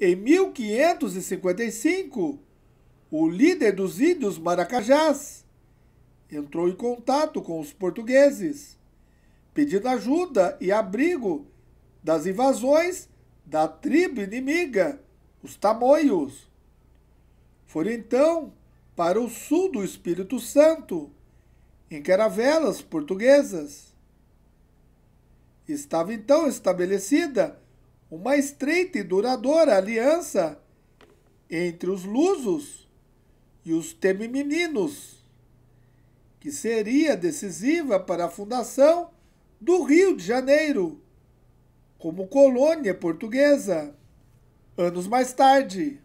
Em 1555, o líder dos índios maracajás entrou em contato com os portugueses, pedindo ajuda e abrigo das invasões da tribo inimiga, os tamoios. Foram então para o sul do Espírito Santo, em caravelas portuguesas. Estava então estabelecida uma estreita e duradoura aliança entre os lusos e os temimininos, que seria decisiva para a fundação do Rio de Janeiro como colônia portuguesa. Anos mais tarde,